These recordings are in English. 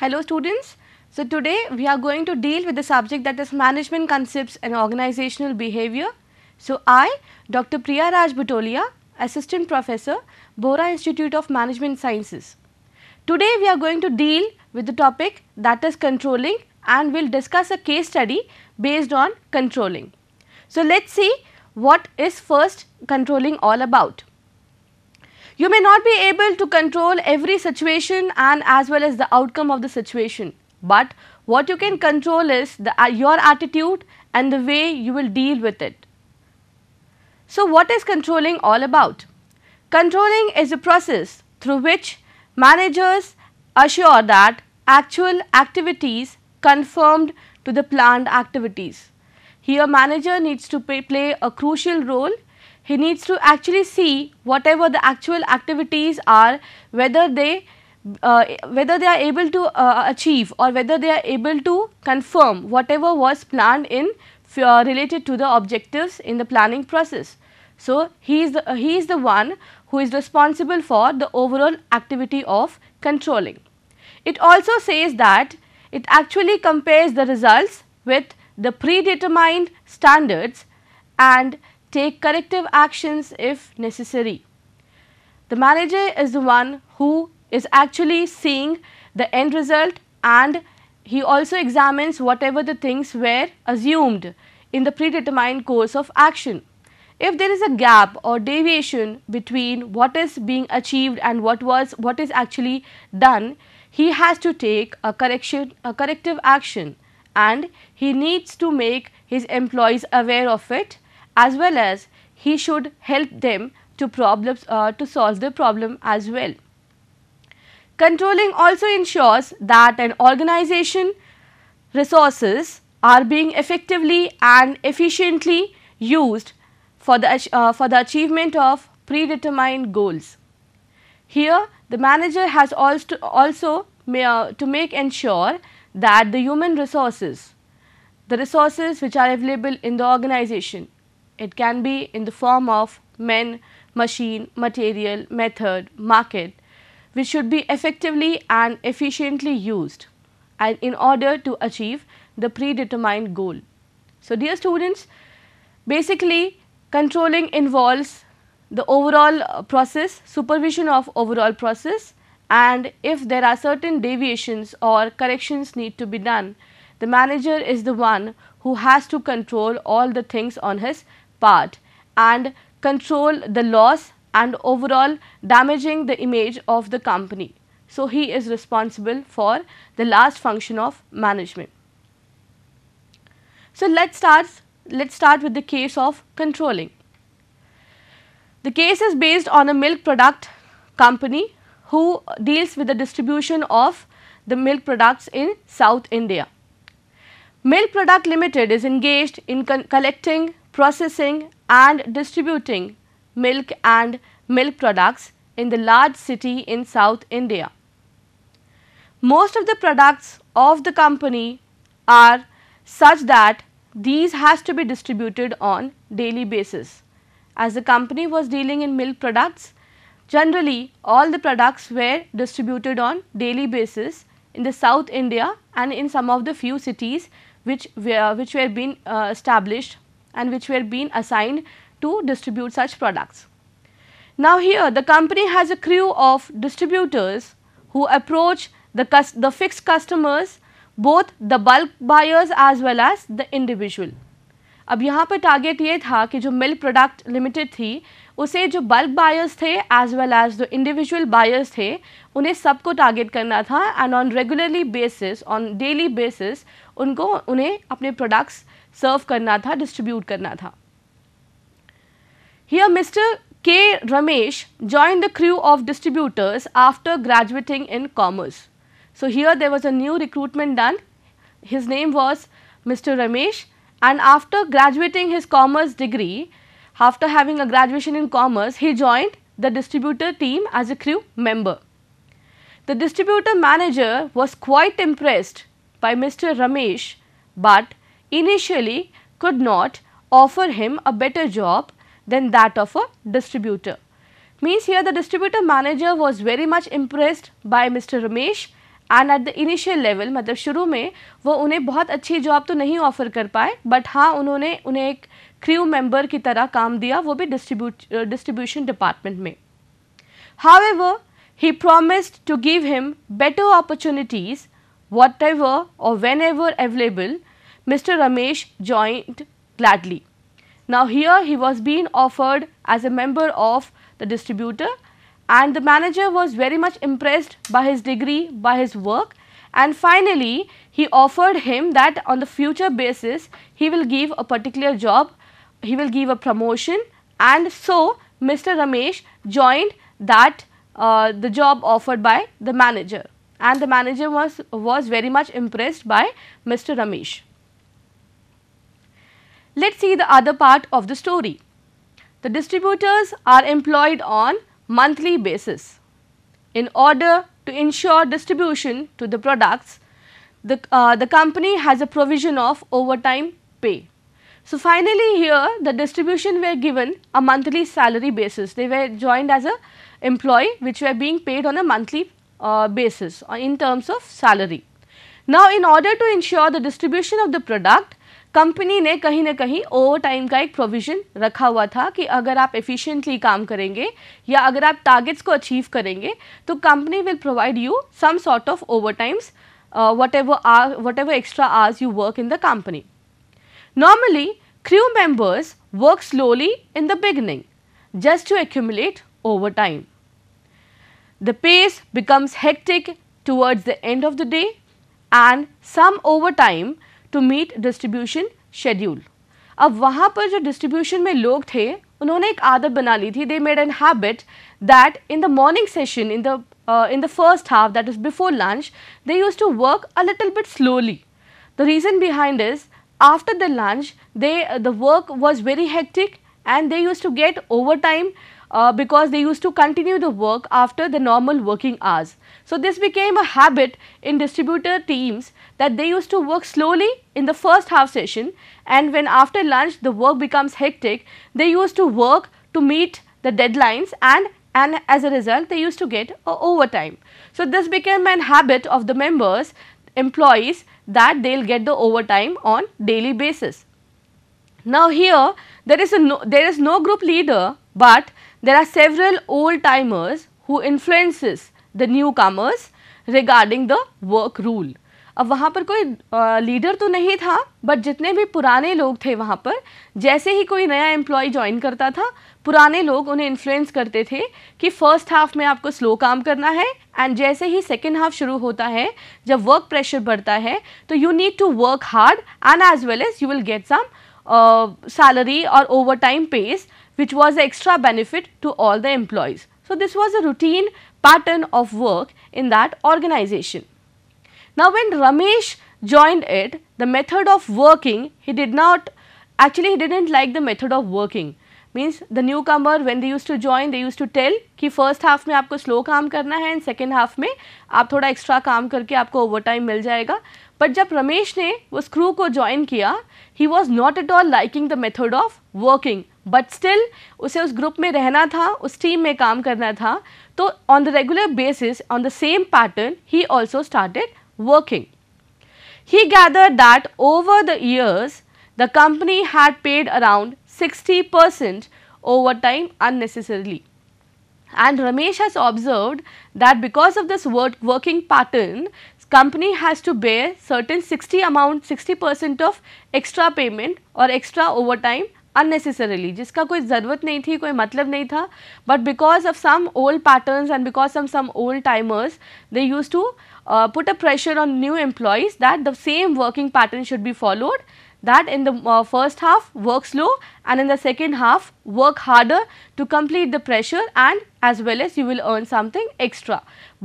Hello students. So today we are going to deal with the subject that is management concepts and organizational behavior. So I, Dr. Priya Raj Assistant Professor, Bora Institute of Management Sciences. Today we are going to deal with the topic that is controlling and we will discuss a case study based on controlling. So let's see what is first controlling all about. You may not be able to control every situation and as well as the outcome of the situation. But what you can control is the, uh, your attitude and the way you will deal with it. So what is controlling all about? Controlling is a process through which managers assure that actual activities conform to the planned activities. Here manager needs to pay, play a crucial role he needs to actually see whatever the actual activities are, whether they uh, whether they are able to uh, achieve or whether they are able to confirm whatever was planned in uh, related to the objectives in the planning process. So, he is, the, he is the one who is responsible for the overall activity of controlling. It also says that it actually compares the results with the predetermined standards and take corrective actions if necessary. The manager is the one who is actually seeing the end result and he also examines whatever the things were assumed in the predetermined course of action. If there is a gap or deviation between what is being achieved and what was what is actually done, he has to take a correction a corrective action and he needs to make his employees aware of it as well as he should help them to problems uh, to solve the problem as well. Controlling also ensures that an organization resources are being effectively and efficiently used for the, uh, for the achievement of predetermined goals. Here the manager has also, also may, uh, to make ensure that the human resources, the resources which are available in the organization it can be in the form of men, machine, material, method, market, which should be effectively and efficiently used and in order to achieve the predetermined goal. So, dear students, basically controlling involves the overall uh, process, supervision of overall process and if there are certain deviations or corrections need to be done, the manager is the one who has to control all the things on his part and control the loss and overall damaging the image of the company. So, he is responsible for the last function of management. So, let us start let us start with the case of controlling. The case is based on a milk product company who deals with the distribution of the milk products in South India. Milk Product Limited is engaged in collecting, processing and distributing milk and milk products in the large city in South India. Most of the products of the company are such that these has to be distributed on daily basis. As the company was dealing in milk products, generally all the products were distributed on daily basis in the South India and in some of the few cities which were, which were being uh, established and which were being assigned to distribute such products. Now here the company has a crew of distributors who approach the, the fixed customers both the bulk buyers as well as the individual. अब यहाँ पर target ये था कि जो मिल product limited थी उसे जो बल्क बायर्स थे एज वेल एज जो इंडिविजुअल बायर्स थे उन्हें सबको टारगेट करना था and on regularly basis on daily basis उनको उन्हें अपने प्रोडक्ट्स सर्व करना था डिस्ट्रीब्यूट करना था here mister K Ramesh join the crew of distributors after graduating in commerce so here there was a new recruitment done his name was mister Ramesh and after graduating his commerce degree after having a graduation in commerce he joined the distributor team as a crew member the distributor manager was quite impressed by Mr. Ramesh but initially could not offer him a better job than that of a distributor. Means here the distributor manager was very much impressed by Mr. Ramesh and at the initial level, मतलब शुरू में वो उन्हें बहुत अच्छी job तो नहीं offer कर पाए but हाँ उन्होंने उन्हें एक crew member की तरह काम दिया वो भी डिस्ट्रीब्यूट distribution department में However, he promised to give him better opportunities whatever or whenever available, Mr. Ramesh joined gladly. Now here he was being offered as a member of the distributor and the manager was very much impressed by his degree, by his work and finally he offered him that on the future basis he will give a particular job, he will give a promotion and so Mr. Ramesh joined that uh, the job offered by the manager and the manager was, was very much impressed by Mr. Ramesh. Let's see the other part of the story. The distributors are employed on monthly basis. In order to ensure distribution to the products, the, uh, the company has a provision of overtime pay. So, finally, here the distribution were given a monthly salary basis. They were joined as a employee which were being paid on a monthly uh, basis uh, in terms of salary. Now, in order to ensure the distribution of the product, company ने कहीं ना कहीं over time का एक provision रखा हुआ था कि अगर आप एफिशिएंटली काम करेंगे या अगर आप टारगेट्स को अचीव करेंगे तो company will provide you some sort of over times whatever hour, whatever extra hours you work in the company. Normally, crew members work slowly in the beginning just to accumulate overtime. The pace becomes hectic towards the end of the day and some overtime to meet distribution schedule. अब वहाँ पर जो distribution में लोग थे उन्होंने एक आदत बना ली थी they made an habit that in the morning session in the uh, in the first half that is before lunch they used to work a little bit slowly. The reason behind is after the lunch they uh, the work was very hectic and they used to get overtime uh, because they used to continue the work after the normal working hours. So this became a habit in distributor teams that they used to work slowly in the first half session and when after lunch the work becomes hectic, they used to work to meet the deadlines and and as a result they used to get overtime. So this became an habit of the members, employees that they will get the overtime on daily basis. Now here there is, no, there is no group leader but there are several old timers who influences the newcomers regarding the work rule अब वहाँ पर कोई leader तो नहीं था but जितने भी पुराने लोग थे वहाँ पर जैसे ही कोई नया एम्प्लॉय ज्वाइन करता था पुराने लोग उन्हें इन्फ्लुएंस करते थे कि फ़र्स्ट हाफ में आपको स्लो काम करना है एंड जैसे ही सेकेंड हाफ शुरू होता है जब वर्क प्रेशर बढ़ता है तो you need to work hard and as well as you will get some salary और over time pays which was an extra benefit to all the employees. So, this was a routine pattern of work in that organization. Now, when Ramesh joined it, the method of working, he did not, actually he did not like the method of working. Means the newcomer when they used to join, they used to tell कि first half में आपको slow काम करना है and second half में आप थोड़ा extra काम करके आपको overtime मिल जाएगा. But जब रमेश ने उस क्रू को ज्वाइन किया he was not at all liking the method of working but still उसे उस ग्रुप में रहना था उस टीम में काम करना था तो on the regular basis on the same pattern he also started working he gather that over the years the company had paid around sixty percent over time unnecessarily and Ramesh has observe that because of this work working pattern company has to bear certain sixty amount sixty percent of extra payment और extra over time unnecessarily जिसका कोई ज़रूरत नहीं थी कोई मतलब नहीं था but because of some old patterns and because of some old timers they used to uh, put a pressure on new employees that the same working pattern should be followed that in the uh, first half work slow and in the second half work harder to complete the pressure and as well as you will earn something extra.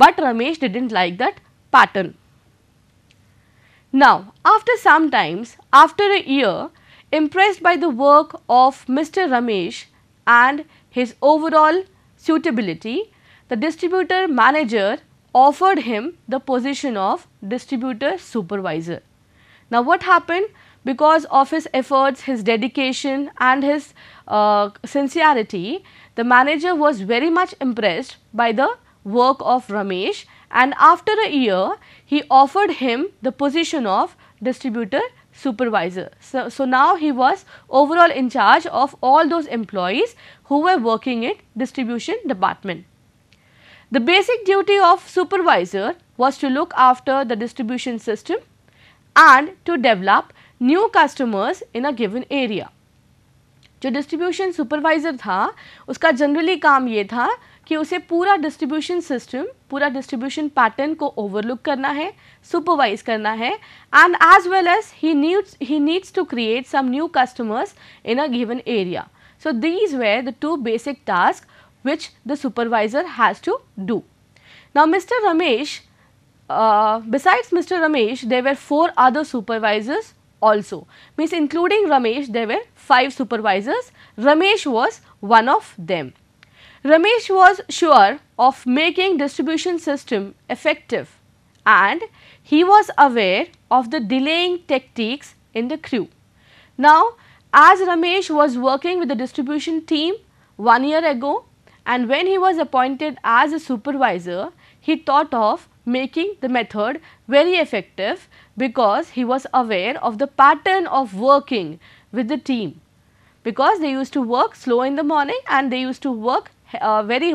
But Ramesh didn't like that pattern. Now, after some times, after a year, Impressed by the work of Mr. Ramesh and his overall suitability, the distributor manager offered him the position of distributor supervisor. Now, what happened? Because of his efforts, his dedication and his uh, sincerity, the manager was very much impressed by the work of Ramesh and after a year, he offered him the position of distributor supervisor. So, so now he was overall in charge of all those employees who were working in distribution department. The basic duty of supervisor was to look after the distribution system and to develop new customers in a given area. जो distribution supervisor था उसका generally काम ये था कि उसे पूरा distribution system पूरा डिस्ट्रीब्यूशन पैटर्न को ओवरलुक करना है सुपरवाइज करना है and as well as he needs he needs to create some new customers in a given area so these were the two basic task which the supervisor has to do now mister Ramesh besides mister Ramesh they were four other supervisors also means including Ramesh they were five supervisors Ramesh was one of them Ramesh was sure of making distribution system effective and he was aware of the delaying tactics in the crew. Now, as Ramesh was working with the distribution team one year ago and when he was appointed as a supervisor, he thought of making the method very effective because he was aware of the pattern of working with the team because they used to work slow in the morning and they used to work uh, very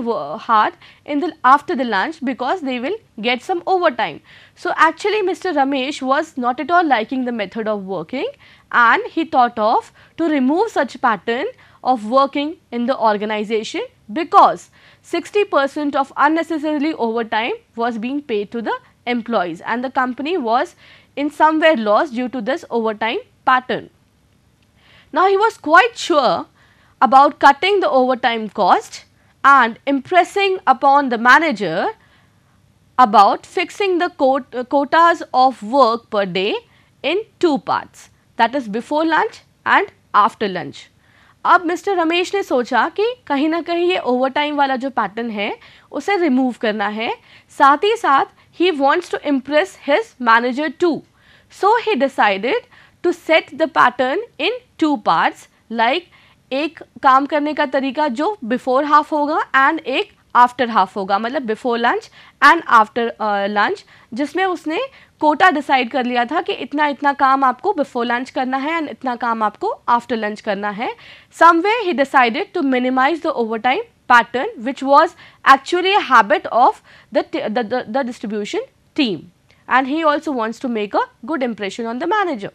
hard in the after the lunch because they will get some overtime. So, actually Mr. Ramesh was not at all liking the method of working and he thought of to remove such pattern of working in the organization because 60 percent of unnecessarily overtime was being paid to the employees and the company was in somewhere lost due to this overtime pattern. Now, he was quite sure about cutting the overtime cost and impressing upon the manager about fixing the quotas of work per day in two parts that is before lunch and after lunch. अब mister Ramesh ने सोचा कि कहीं ना कहीं ये over time वाला जो पैटर्न है उसे रिमूव करना है साथ ही साथ ही wants to impress his manager too so he decided to set the pattern in two parts like एक काम करने का तरीका जो बिफोर हाफ होगा एंड एक आफ्टर हाफ होगा मतलब before lunch and after lunch जिसमें उसने कोटा डिसाइड कर लिया था कि इतना इतना काम आपको बिफोर लंच करना है एंड इतना काम आपको आफ्टर लंच करना है someway he decided to minimise the over time pattern which was actually a habit of the distribution team and he also wants to make a good impression on the manager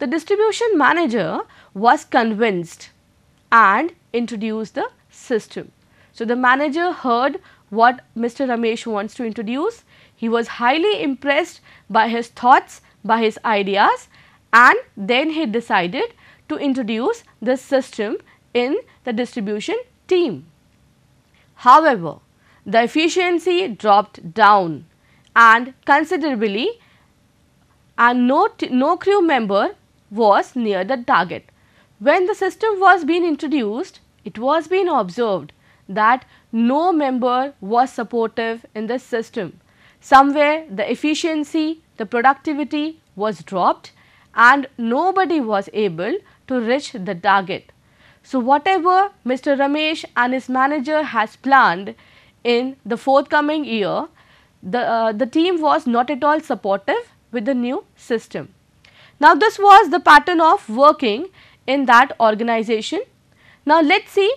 the distribution manager was convinced and introduce the system. So, the manager heard what Mr. Ramesh wants to introduce. He was highly impressed by his thoughts, by his ideas and then he decided to introduce the system in the distribution team. However, the efficiency dropped down and considerably and no, no crew member was near the target. When the system was being introduced, it was being observed that no member was supportive in this system. Somewhere the efficiency, the productivity was dropped and nobody was able to reach the target. So, whatever Mr. Ramesh and his manager has planned in the forthcoming year, the, uh, the team was not at all supportive with the new system. Now, this was the pattern of working in that organization. Now, let us see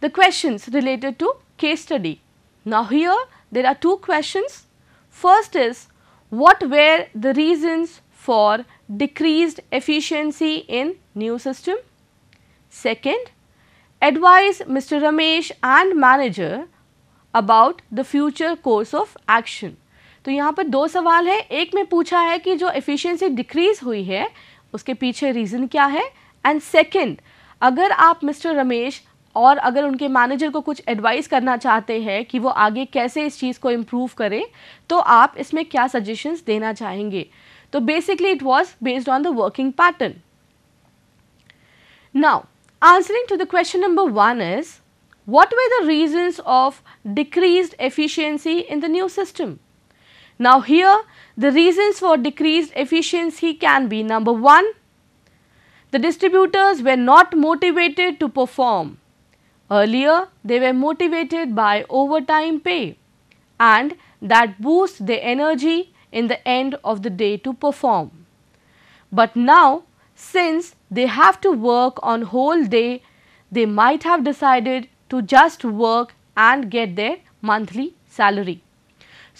the questions related to case study. Now, here there are two questions. First is what were the reasons for decreased efficiency in new system? Second, advise Mr. Ramesh and manager about the future course of action. तो यहाँ पर दो सवाल है एक में पूछा है कि जो एफिशिएंसी डिक्रीज हुई है उसके पीछे रीज़न क्या है एंड सेकेंड अगर आप मिस्टर रमेश और अगर उनके मैनेजर को कुछ एडवाइस करना चाहते हैं कि वो आगे कैसे इस चीज़ को इम्प्रूव करें तो आप इसमें क्या सजेशंस देना चाहेंगे तो basically it was based on the working pattern now answering to the question number one is what were the reasons of decrease efficiency in the new system now here The reasons for decreased efficiency can be number 1. The distributors were not motivated to perform. Earlier, they were motivated by overtime pay and that boosts their energy in the end of the day to perform. But now, since they have to work on whole day, they might have decided to just work and get their monthly salary.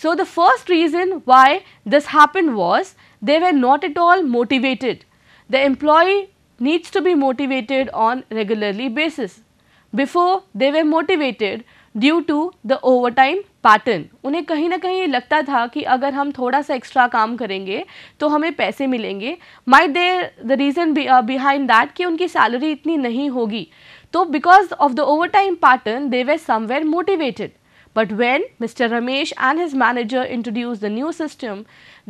So, the first reason why this happened was they were not at all motivated. The employee needs to be motivated on regularly basis. Before they were motivated due to the overtime pattern unhe उन्हें na ना ye lagta tha ki agar hum thoda sa extra kaam karenge to hame paise milenge might my the reason be, uh, behind that ki unki salary itni nahi hogi so because of the overtime pattern they were somewhere motivated But when Mr. Ramesh and his manager introduced the new system,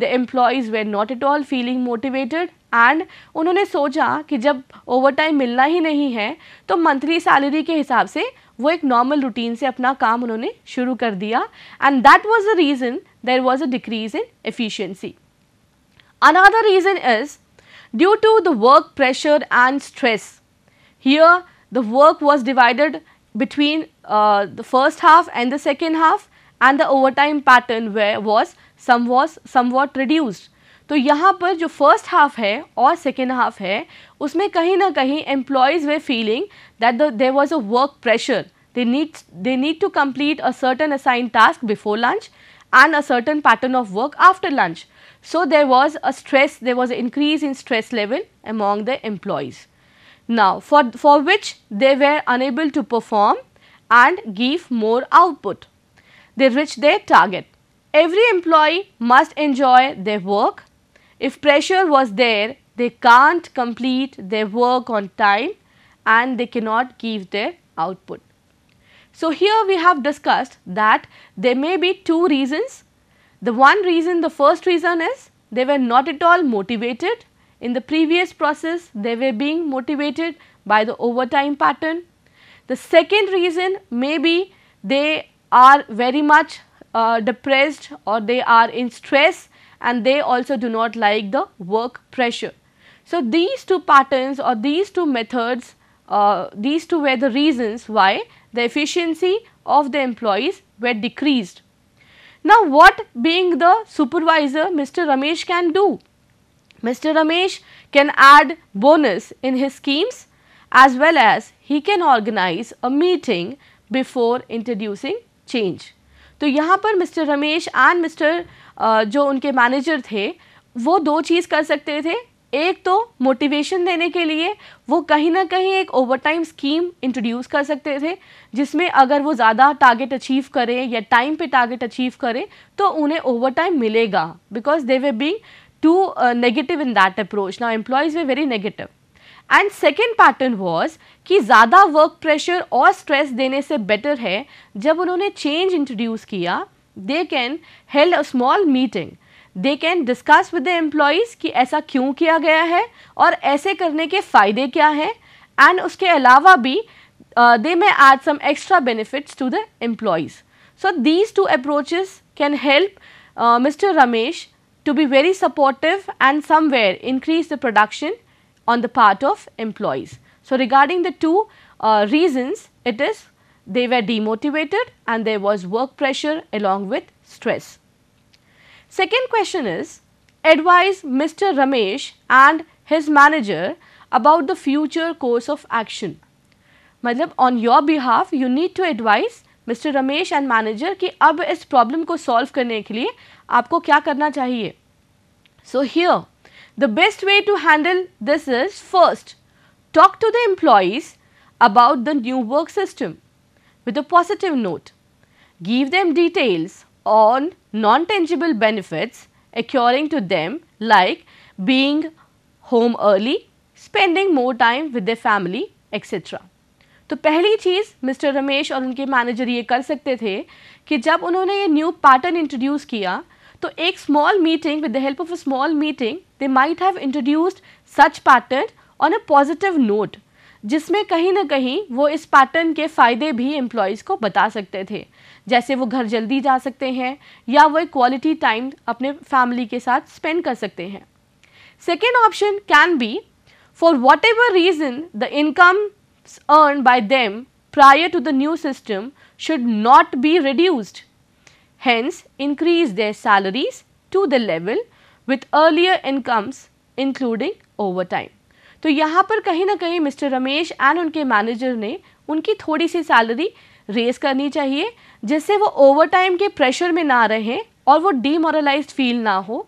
the employees were not at all feeling motivated and उन्होंने सोचा कि जब overtime time मिलना ही नहीं है तो monthly salary के हिसाब से वो एक नॉर्मल रूटीन से अपना काम उन्होंने शुरू कर दिया and that was the reason there was a decrease in efficiency another reason is due to the work pressure and stress. Here the work was divided between uh, the first half and the second half and the overtime pattern where was some was somewhat reduced. तो यहाँ पर जो first half है और second half है उसमें कहीं ना कहीं that there was a work pressure. They need to complete a certain assigned task before lunch, and a certain pattern of work after lunch. So, there was a stress, there was an increase in stress level among the employees. Now, for, for which they were unable to perform and give more output. They reached their target. Every employee must enjoy their work. If pressure was there, they can't complete their work on time and they cannot give their output. So, here we have discussed that there may be two reasons. The one reason, the first reason is they were not at all motivated in the previous process, they were being motivated by the overtime pattern. The second reason may be they are very much uh, depressed or they are in stress and they also do not like the work pressure. So, these two patterns or these two methods, uh, these two were the reasons why the efficiency of the employees were decreased. Now, what being the supervisor Mr. Ramesh can do? Mr. Ramesh can add bonus in his schemes as well as he can organize a meeting before introducing change. तो यहाँ पर mister Ramesh and mister जो उनके manager थे वो दो चीज़ कर सकते थे एक तो मोटिवेशन देने के लिए वो कहीं ना कहीं एक ओवरटाइम स्कीम इंट्रोड्यूस कर सकते थे जिसमें अगर वो ज़्यादा टारगेट अचीव करें या टाइम पे टारगेट अचीव करें तो उन्हें ओवरटाइम मिलेगा because they were being too uh, negative in that approach. Now, employees were very negative. And second pattern was कि ज़्यादा वर्क प्रेशर और स्ट्रेस देने से बेटर है जब उन्होंने चेंज इंट्रोड्यूस किया they can held a small meeting they can discuss with the employees कि ऐसा क्यों किया गया है और ऐसे करने के फ़ायदे क्या हैं एंड उसके अलावा भी they may add some extra benefits to the employees so these two approaches can help mister Ramesh to be very supportive and somewhere increase the production on the part of employees. So, regarding the two uh, reasons, it is they were demotivated and there was work pressure along with stress. Second question is advise Mr. Ramesh and his manager about the future course of action. मतलब on your behalf you need to advise Mr. Ramesh and manager कि अब इस problem को solve करने के लिए आपको क्या करना चाहिए so here the best way to handle this is first talk to the employees about the new work system with a positive note give them details on non tangible benefits accruing to them like being home early spending more time with the family etcetera तो पहली चीज़ mister Ramesh और उनके manager ये कर सकते थे कि जब उन्होंने ये न्यू पैटर्न इंट्रोड्यूस किया तो एक small meeting with the help of a small meeting they might have introduced such pattern on a positive note जिसमें कहीं ना कहीं वो इस पैटर्न के फ़ायदे भी एम्प्लॉयज़ को बता सकते थे जैसे वो घर जल्दी जा सकते हैं या वो एक क्वालिटी टाइम अपने फैमिली के साथ स्पेंड कर सकते हैं second option can be for whatever reason the income earn by them prior to the new system should not be reduced hence increase their salaries to the level with earlier incomes including overtime. तो यहाँ पर कहीं ना कहीं mister Ramesh and उनके manager ने उनकी थोड़ी सी सैलरी रेज करनी चाहिए जिससे वो ओवरटाइम के प्रेशर में ना रहें और वो डीमोरलाइज फील ना हो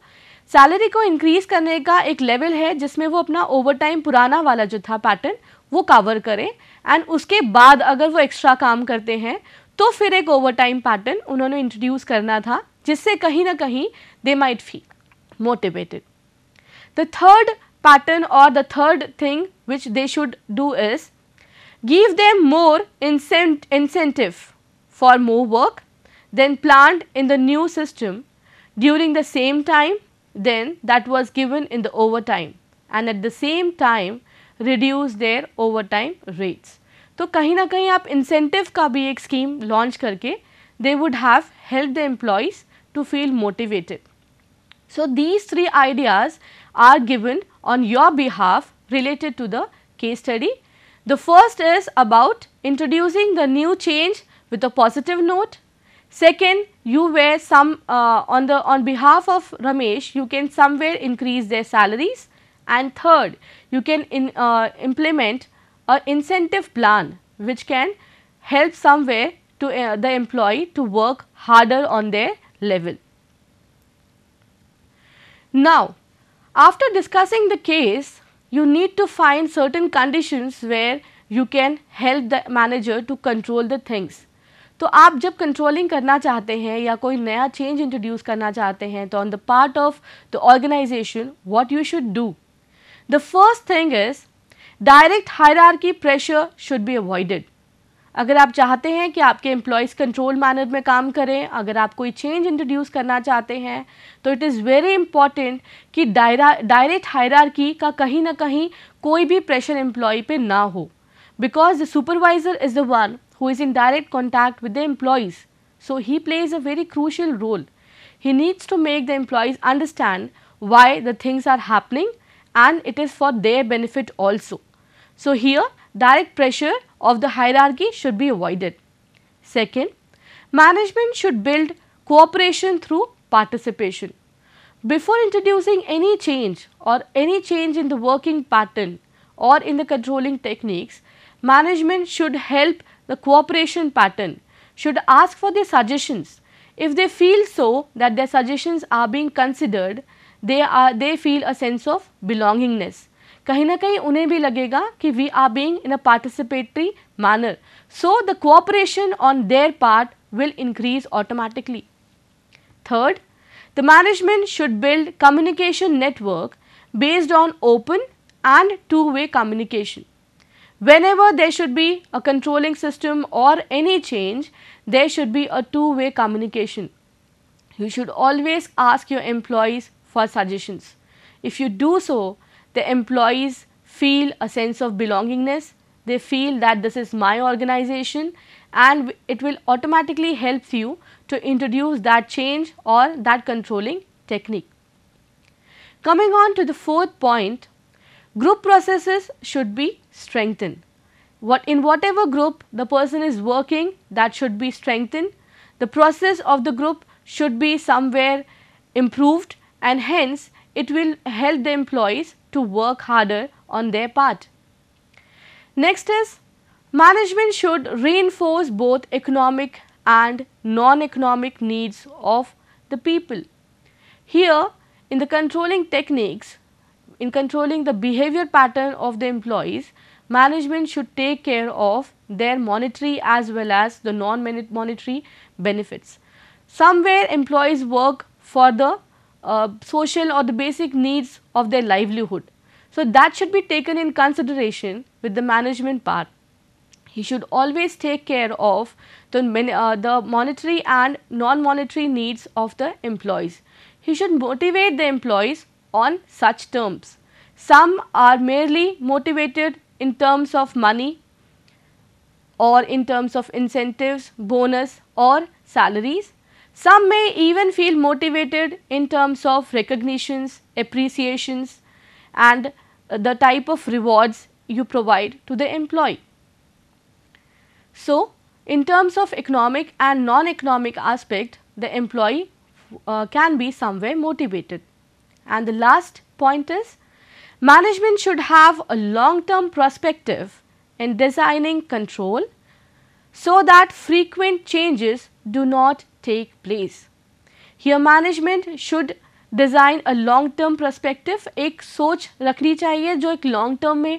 सैलरी को इंक्रीज करने का एक लेवल है जिसमें वो अपना ओवरटाइम पुराना वाला जो था पैटर्न वो कवर करें एंड उसके बाद अगर वो एक्स्ट्रा काम करते हैं तो फिर एक ओवर टाइम पैटर्न उन्होंने इंट्रोड्यूस करना था जिससे कहीं ना कहीं they might feel motivated the third pattern और the third thing which they should do is give they more incentive for more work than plan in the new system during the same time than that was given in the over time and at the same time reduce their over time rates तो कहीं ना कहीं आप incentive का भी एक scheme launch करके they would have help the employees to feel motivated. So, these three ideas are given on your behalf related to the case study. The first is about introducing the new change with a positive note. Second, you were some uh, on the on behalf of Ramesh, you can somewhere increase their salaries. And third, you can uh, implement a incentive plan which can help somewhere to uh, the employee to work harder on their level. Now, after discussing the case, you need to find certain conditions where you can help the manager to control the things. तो आप जब controlling करना चाहते हैं या कोई नया change introduce करना चाहते हैं तो on the part of the organisation what you should do the first thing is direct की प्रेशर शुड बी अवॉइडेड अगर आप चाहते हैं कि आपके एम्प्लॉयज़ कंट्रोल मैनर में काम करें अगर आप कोई चेंज इंट्रोड्यूस करना चाहते हैं तो इट इज़ वेरी इंपॉर्टेंट कि डायरेक्ट की का कहीं ना कहीं कोई भी प्रेशर एम्प्लॉय पे ना हो because the supervisor is the one who is in direct contact with the employees so he plays a very crucial role he needs to make the employees understand why the things are happening and it is for their benefit also So, here direct pressure of the hierarchy should be avoided. Second, management should build cooperation through participation. Before introducing any change or any change in the working pattern or in the controlling techniques, management should help the cooperation pattern, should ask for their suggestions. If they feel so that their suggestions are being considered, they, are, they feel a sense of belongingness कहीं ना कहीं उन्हें भी लगेगा कि we are being in a participatory manner so the cooperation on their part will increase automatically. Third, the management should build communication network based on open and two-way communication. Whenever there should be a controlling system or any change, there should be a two-way communication. You should always ask your employees for suggestions. If you do so, the employees feel a sense of belongingness, they feel that this is my organization and it will automatically help you to introduce that change or that controlling technique. Coming on to the fourth point, group processes should be strengthened. What in whatever group the person is working that should be strengthened. The process of the group should be somewhere improved and hence it will help the employees to work harder on their part. Next is management should reinforce both economic and non-economic needs of the people. Here in the controlling techniques, in controlling the behavior pattern of the employees, management should take care of their monetary as well as the non-monetary benefits. Somewhere employees work for the uh, social or the basic needs of their livelihood. So, that should be taken in consideration with the management part. He should always take care of the, uh, the monetary and non-monetary needs of the employees. He should motivate the employees on such terms. Some are merely motivated in terms of money or in terms of incentives, bonus or salaries some may even feel motivated in terms of recognitions, appreciations and uh, the type of rewards you provide to the employee. So, in terms of economic and non-economic aspect, the employee uh, can be somewhere motivated. And the last point is, management should have a long-term perspective in designing control so that frequent changes do not take place. Here management should design a long term perspective एक सोच रखनी चाहिए जो एक long term में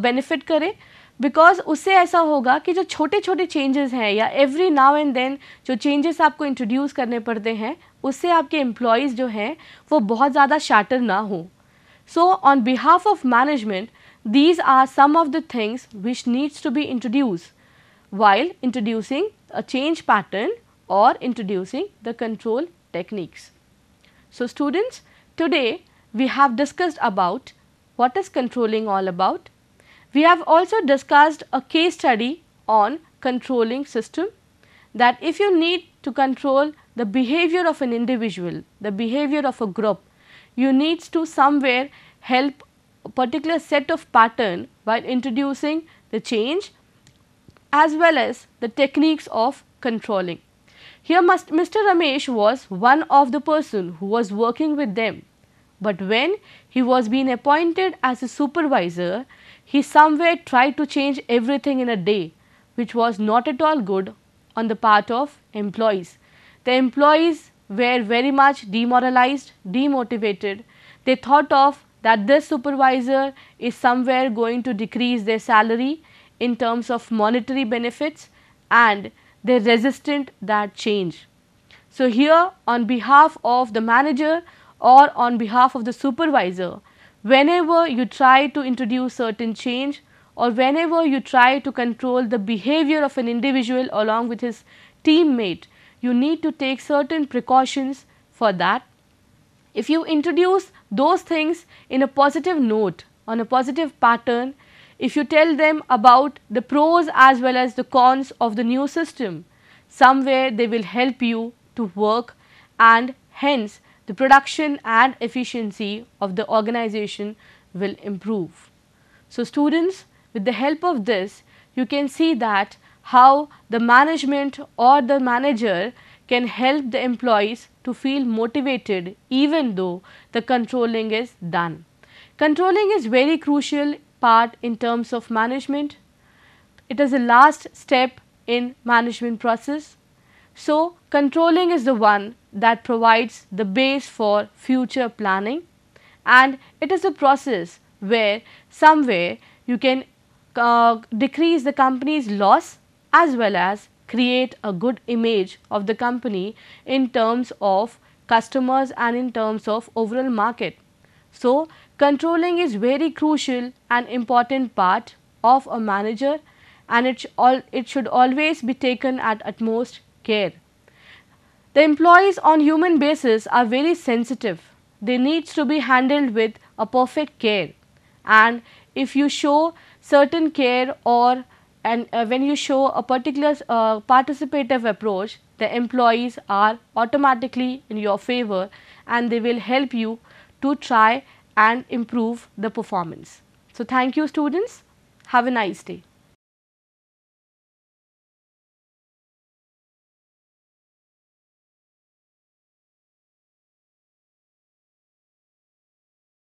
benefit करे because उससे ऐसा होगा कि जो छोटे छोटे चेंजेस हैं या एवरी नाउ एंड देन जो चेंजेस आपको इंट्रोड्यूस करने पड़ते हैं उससे आपके एम्प्लॉयज़ जो हैं वो बहुत ज़्यादा शार्टर ना हो so on behalf of management these are some of the things which needs to be introduce while introducing a change pattern or introducing the control techniques. So, students today we have discussed about what is controlling all about. We have also discussed a case study on controlling system that if you need to control the behavior of an individual, the behavior of a group, you need to somewhere help a particular set of pattern by introducing the change as well as the techniques of controlling. Here Mr. Ramesh was one of the person who was working with them. But when he was being appointed as a supervisor, he somewhere tried to change everything in a day which was not at all good on the part of employees. The employees were very much demoralized, demotivated. They thought of that this supervisor is somewhere going to decrease their salary in terms of monetary benefits and they are resistant that change. So, here on behalf of the manager or on behalf of the supervisor, whenever you try to introduce certain change or whenever you try to control the behavior of an individual along with his teammate, you need to take certain precautions for that. If you introduce those things in a positive note, on a positive pattern, if you tell them about the pros as well as the cons of the new system, somewhere they will help you to work and hence the production and efficiency of the organization will improve. So, students with the help of this you can see that how the management or the manager can help the employees to feel motivated even though the controlling is done. Controlling is very crucial part in terms of management. It is the last step in management process. So, controlling is the one that provides the base for future planning and it is a process where somewhere you can uh, decrease the company's loss as well as create a good image of the company in terms of customers and in terms of overall market. So, controlling is very crucial and important part of a manager and it, all, it should always be taken at utmost care. The employees on human basis are very sensitive. They needs to be handled with a perfect care and if you show certain care or and uh, when you show a particular uh, participative approach the employees are automatically in your favor and they will help you to try and improve the performance. So, thank you students. Have a nice day.